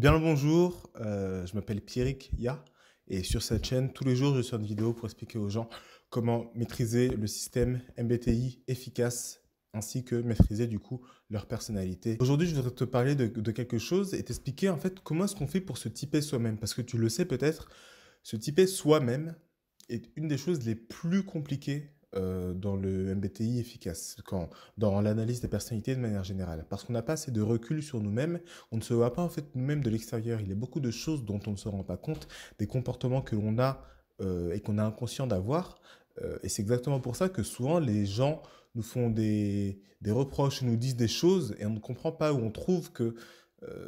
Bien le bonjour, euh, je m'appelle Pierrick Ya et sur cette chaîne, tous les jours, je sors une vidéo pour expliquer aux gens comment maîtriser le système MBTI efficace ainsi que maîtriser du coup leur personnalité. Aujourd'hui, je voudrais te parler de, de quelque chose et t'expliquer en fait comment est-ce qu'on fait pour se typer soi-même parce que tu le sais peut-être, se typer soi-même est une des choses les plus compliquées euh, dans le MBTI efficace, quand, dans l'analyse des personnalités de manière générale. Parce qu'on n'a pas assez de recul sur nous-mêmes, on ne se voit pas en fait nous-mêmes de l'extérieur. Il y a beaucoup de choses dont on ne se rend pas compte, des comportements que l'on a euh, et qu'on est inconscient d'avoir. Euh, et c'est exactement pour ça que souvent les gens nous font des, des, reproches, nous disent des choses et on ne comprend pas ou on trouve que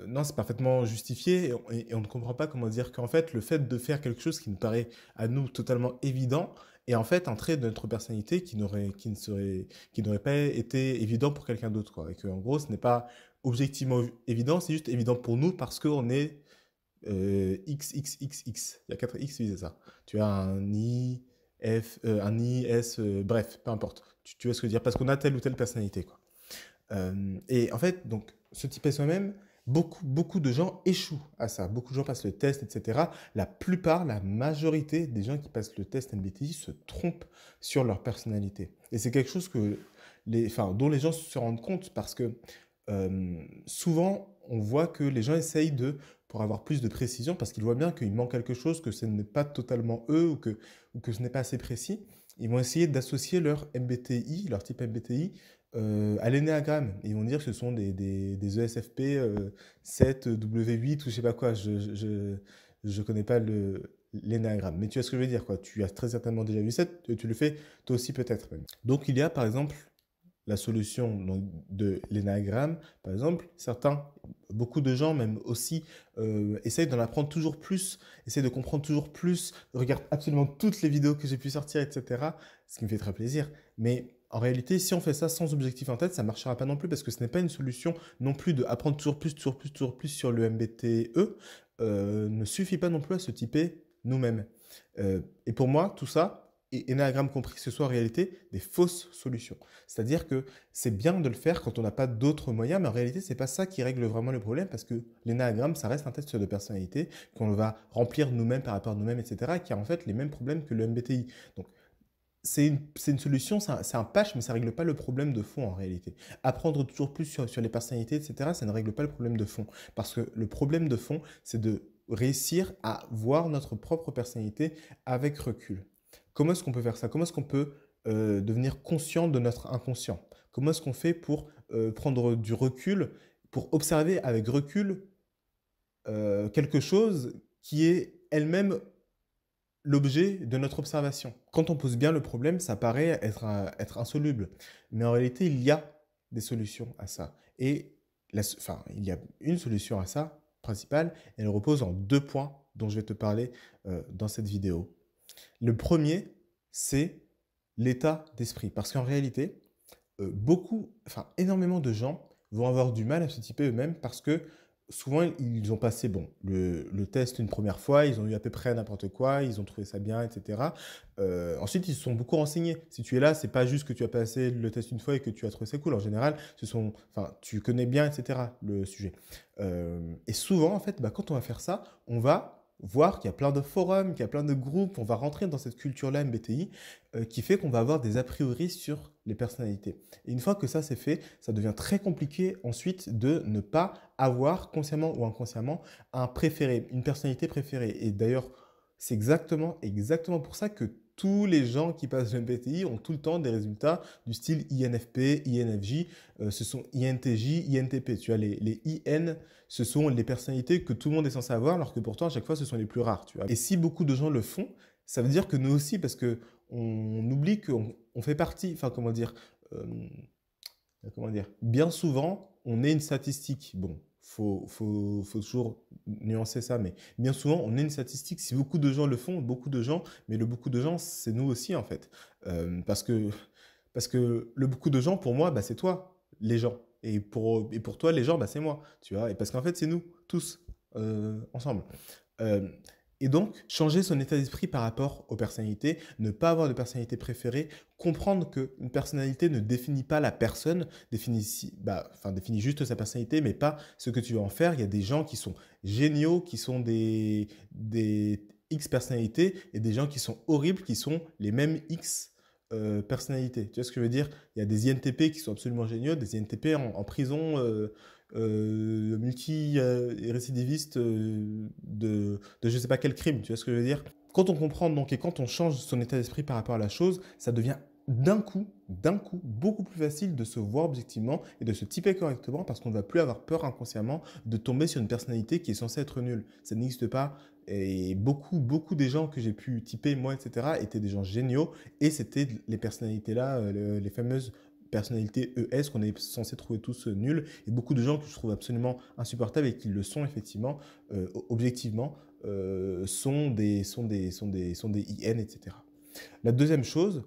non, c'est parfaitement justifié et on, ne comprend pas comment dire qu'en fait, le fait de faire quelque chose qui nous paraît à nous totalement évident, et en fait un trait de notre personnalité qui n'aurait qui ne serait qui n'aurait pas été évident pour quelqu'un d'autre quoi et que en gros ce n'est pas objectivement évident c'est juste évident pour nous parce qu'on est euh, x x x x il y a 4 x c'est ça tu as un i f euh, un i s euh, bref peu importe tu, tu vois ce que je veux dire parce qu'on a telle ou telle personnalité quoi euh, et en fait donc type est soi-même Beaucoup, beaucoup de gens échouent à ça. Beaucoup de gens passent le test, etc. La plupart, la majorité des gens qui passent le test MBTI se trompent sur leur personnalité. Et c'est quelque chose que les, enfin, dont les gens se rendent compte parce que euh, souvent, on voit que les gens essayent de, pour avoir plus de précision, parce qu'ils voient bien qu'il manque quelque chose, que ce n'est pas totalement eux ou que, ou que ce n'est pas assez précis, ils vont essayer d'associer leur MBTI, leur type MBTI, euh, à l'énéagramme. Ils vont dire que ce sont des, ESFP 7, W8 ou je sais pas quoi. Je ne connais pas le Mais tu vois ce que je veux dire, quoi. Tu as très certainement déjà vu ça, tu, le fais toi aussi peut-être. Donc il y a par exemple la solution de l'énagramme, par exemple, certains, beaucoup de gens même aussi, euh, essayent d'en apprendre toujours plus, essayent de comprendre toujours plus, regardent absolument toutes les vidéos que j'ai pu sortir, etc. Ce qui me fait très plaisir. Mais en réalité, si on fait ça sans objectif en tête, ça ne marchera pas non plus parce que ce n'est pas une solution non plus de apprendre toujours plus, toujours plus, toujours plus sur le MBTE euh, ne suffit pas non plus à se typer nous-mêmes. Euh, et pour moi, tout ça, et Enneagram compris, que ce soit en réalité des fausses solutions. C'est-à-dire que c'est bien de le faire quand on n'a pas d'autres moyens, mais en réalité, c'est pas ça qui règle vraiment le problème parce que l'Enneagram, ça reste un test de personnalité qu'on va remplir nous-mêmes par rapport à nous-mêmes, etc., qui a en fait les mêmes problèmes que le MBTI. Donc, c'est une, solution, c'est un, patch, mais ça ne règle pas le problème de fond en réalité. Apprendre toujours plus sur, les personnalités, etc., ça ne règle pas le problème de fond. Parce que le problème de fond, c'est de réussir à voir notre propre personnalité avec recul. Comment est-ce qu'on peut faire ça Comment est-ce qu'on peut euh, devenir conscient de notre inconscient Comment est-ce qu'on fait pour euh, prendre du recul, pour observer avec recul euh, quelque chose qui est elle-même l'objet de notre observation. Quand on pose bien le problème, ça paraît être, insoluble. Mais en réalité, il y a des solutions à ça. Et la, enfin, il y a une solution à ça, principale, elle repose en deux points dont je vais te parler euh, dans cette vidéo. Le premier, c'est l'état d'esprit. Parce qu'en réalité, euh, beaucoup, enfin énormément de gens vont avoir du mal à se typer eux-mêmes parce que souvent, ils ont passé bon, le, test une première fois, ils ont eu à peu près n'importe quoi, ils ont trouvé ça bien, etc. Euh, ensuite, ils se sont beaucoup renseignés. Si tu es là, c'est pas juste que tu as passé le test une fois et que tu as trouvé ça cool. En général, ce sont, enfin, tu connais bien, etc. le sujet. Euh, et souvent, en fait, bah, quand on va faire ça, on va voir qu'il y a plein de forums, qu'il y a plein de groupes, on va rentrer dans cette culture-là MBTI euh, qui fait qu'on va avoir des a priori sur les personnalités. Et une fois que ça c'est fait, ça devient très compliqué ensuite de ne pas avoir consciemment ou inconsciemment un préféré, une personnalité préférée. Et d'ailleurs, c'est exactement, exactement pour ça que tous les gens qui passent le MPTI ont tout le temps des résultats du style INFP, INFJ, euh, ce sont INTJ, INTP. Tu as les, IN, ce sont les personnalités que tout le monde est censé avoir, alors que pourtant à chaque fois ce sont les plus rares. Tu vois. Et si beaucoup de gens le font, ça veut dire que nous aussi, parce que on oublie qu'on fait partie, enfin comment dire, euh, comment dire, bien souvent on est une statistique. Bon, faut, faut, faut toujours nuancer ça, mais bien souvent, on est une statistique. Si beaucoup de gens le font, beaucoup de gens, mais le beaucoup de gens, c'est nous aussi, en fait. Euh, parce, que, parce que le beaucoup de gens, pour moi, bah, c'est toi, les gens. Et pour, et pour toi, les gens, bah, c'est moi, tu vois. Et parce qu'en fait, c'est nous, tous, euh, ensemble. Euh, et donc, changer son état d'esprit par rapport aux personnalités, ne pas avoir de personnalité préférée, comprendre qu'une personnalité ne définit pas la personne, définit, bah, enfin, définit juste sa personnalité, mais pas ce que tu veux en faire. Il y a des gens qui sont géniaux, qui sont des, des X personnalités, et des gens qui sont horribles, qui sont les mêmes X euh, personnalités. Tu vois ce que je veux dire Il y a des INTP qui sont absolument géniaux, des INTP en, prison, euh, euh, multi-récidiviste euh, de, je ne sais pas quel crime, tu vois ce que je veux dire Quand on comprend donc et quand on change son état d'esprit par rapport à la chose, ça devient d'un coup, d'un coup, beaucoup plus facile de se voir objectivement et de se typer correctement parce qu'on ne va plus avoir peur inconsciemment de tomber sur une personnalité qui est censée être nulle. Ça n'existe pas. Et beaucoup, beaucoup des gens que j'ai pu typer, moi, etc., étaient des gens géniaux et c'était les personnalités-là, euh, les fameuses personnalité ES qu'on est censé trouver tous euh, nuls et beaucoup de gens que je trouve absolument insupportables et qui le sont effectivement, euh, objectivement, euh, sont, des, sont, des, sont, des, sont des IN, etc. La deuxième chose,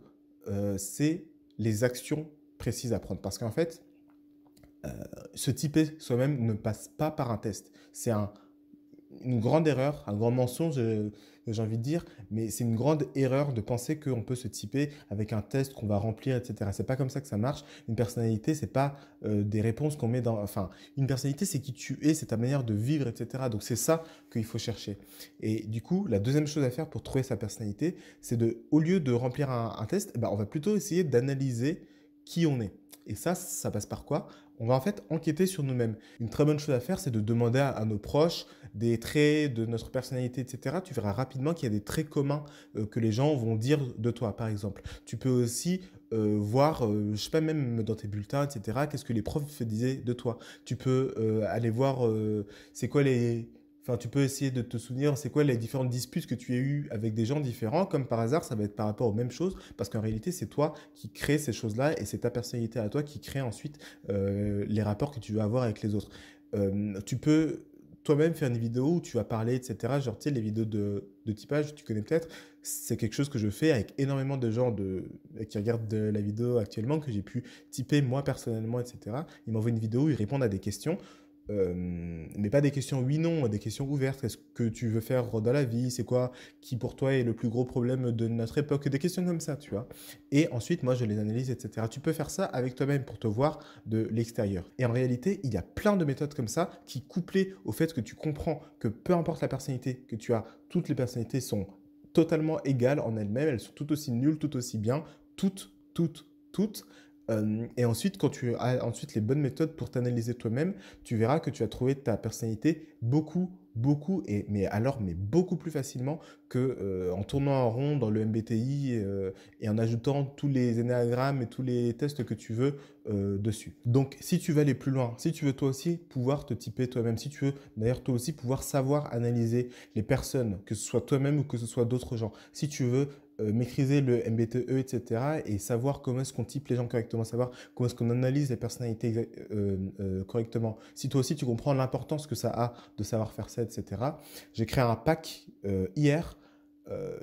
c'est les actions précises à prendre. Parce qu'en fait, se typer soi-même ne passe pas par un test. C'est un, une grande erreur, un grand mensonge, euh, j'ai envie de dire, mais c'est une grande erreur de penser qu'on peut se typer avec un test qu'on va remplir, etc. C'est pas comme ça que ça marche. Une personnalité, c'est pas euh, des réponses qu'on met dans. Enfin, une personnalité, c'est qui tu es, c'est ta manière de vivre, etc. Donc c'est ça qu'il faut chercher. Et du coup, la deuxième chose à faire pour trouver sa personnalité, c'est de, au lieu de remplir un, test, eh ben, on va plutôt essayer d'analyser qui on est. Et ça, ça passe par quoi On va en fait enquêter sur nous-mêmes. Une très bonne chose à faire, c'est de demander à nos proches, des traits de notre personnalité, etc., tu verras rapidement qu'il y a des traits communs euh, que les gens vont dire de toi, par exemple. Tu peux aussi euh, voir, euh, je sais pas, même dans tes bulletins, etc., qu'est-ce que les profs disaient de toi. Tu peux aller voir, c'est quoi les... Enfin, tu peux essayer de te souvenir, c'est quoi les différentes disputes que tu as eues avec des gens différents. Comme par hasard, ça va être par rapport aux mêmes choses, parce qu'en réalité, c'est toi qui crée ces choses-là et c'est ta personnalité à toi qui crée ensuite les rapports que tu vas avoir avec les autres. tu peux toi-même faire une vidéo où tu vas parler, etc. Genre, tu les vidéos de, typage, tu connais peut-être, c'est quelque chose que je fais avec énormément de gens de, qui regardent la vidéo actuellement, que j'ai pu typer moi personnellement, etc. Ils m'envoient une vidéo, ils répondent à des questions. Euh, mais pas des questions oui non, des questions ouvertes. Qu'est-ce que tu veux faire dans la vie C'est quoi qui pour toi est le plus gros problème de notre époque Des questions comme ça, tu vois. Et ensuite, moi, je les analyse, etc. Tu peux faire ça avec toi-même pour te voir de l'extérieur. Et en réalité, il y a plein de méthodes comme ça qui, couplées au fait que tu comprends que peu importe la personnalité que tu as, toutes les personnalités sont totalement égales en elles-mêmes, elles sont tout aussi nulles, tout aussi bien, toutes, toutes, toutes et ensuite, quand tu as ensuite les bonnes méthodes pour t'analyser toi-même, tu verras que tu as trouvé ta personnalité beaucoup, beaucoup, et, mais alors, mais beaucoup plus facilement qu'en tournant en rond dans le MBTI et en ajoutant tous les énéagrammes et tous les tests que tu veux dessus. Donc, si tu veux aller plus loin, si tu veux toi aussi pouvoir te typer toi-même, si tu veux d'ailleurs toi aussi pouvoir savoir analyser les personnes, que ce soit toi-même ou que ce soit d'autres gens, si tu veux euh, maîtriser le MBTE, etc., et savoir comment est-ce qu'on type les gens correctement, savoir comment est-ce qu'on analyse les personnalités euh, euh, correctement. Si toi aussi tu comprends l'importance que ça a de savoir faire ça, etc., j'ai créé un pack hier,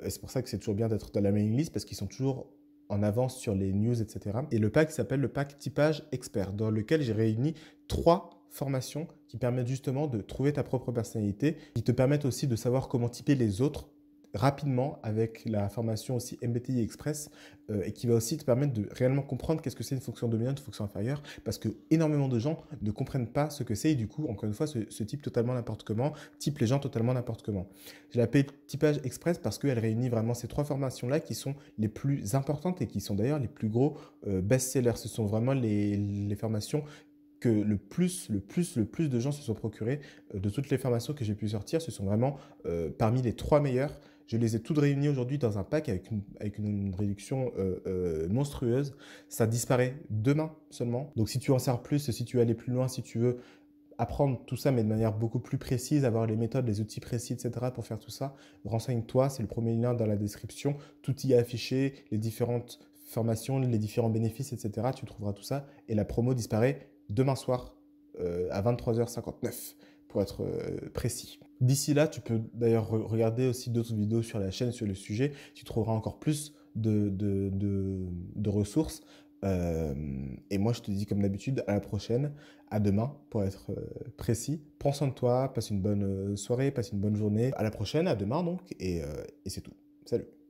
et c'est pour ça que c'est toujours bien d'être dans la mailing list, parce qu'ils sont toujours en avance sur les news, etc. Et le pack s'appelle le pack typage expert, dans lequel j'ai réuni trois formations qui permettent justement de trouver ta propre personnalité, qui te permettent aussi de savoir comment typer les autres rapidement avec la formation aussi MBTI Express euh, et qui va aussi te permettre de réellement comprendre qu'est-ce que c'est une fonction dominante, une fonction inférieure, parce que énormément de gens ne comprennent pas ce que c'est et du coup, encore une fois, ce, type totalement n'importe comment, type les gens totalement n'importe comment. Je l'appelle typage express parce qu'elle réunit vraiment ces trois formations-là qui sont les plus importantes et qui sont d'ailleurs les plus gros euh, best-sellers. Ce sont vraiment les, formations que le plus, le plus, le plus de gens se sont procurés euh, de toutes les formations que j'ai pu sortir. Ce sont vraiment parmi les trois meilleures je les ai toutes réunies aujourd'hui dans un pack avec une, réduction euh, euh, monstrueuse. Ça disparaît demain seulement. Donc si tu en sers plus, si tu veux aller plus loin, si tu veux apprendre tout ça, mais de manière beaucoup plus précise, avoir les méthodes, les outils précis, etc. pour faire tout ça, renseigne-toi. C'est le premier lien dans la description. Tout y est affiché, les différentes formations, les différents bénéfices, etc. Tu trouveras tout ça. Et la promo disparaît demain soir euh, à 23h59 être euh, précis. D'ici là, tu peux d'ailleurs regarder aussi d'autres vidéos sur la chaîne sur le sujet. Tu trouveras encore plus de, de, ressources. Euh, et moi, je te dis comme d'habitude, à la prochaine, à demain pour être euh, précis. Prends soin de toi, passe une bonne soirée, passe une bonne journée. À la prochaine, à demain donc, et c'est tout. Salut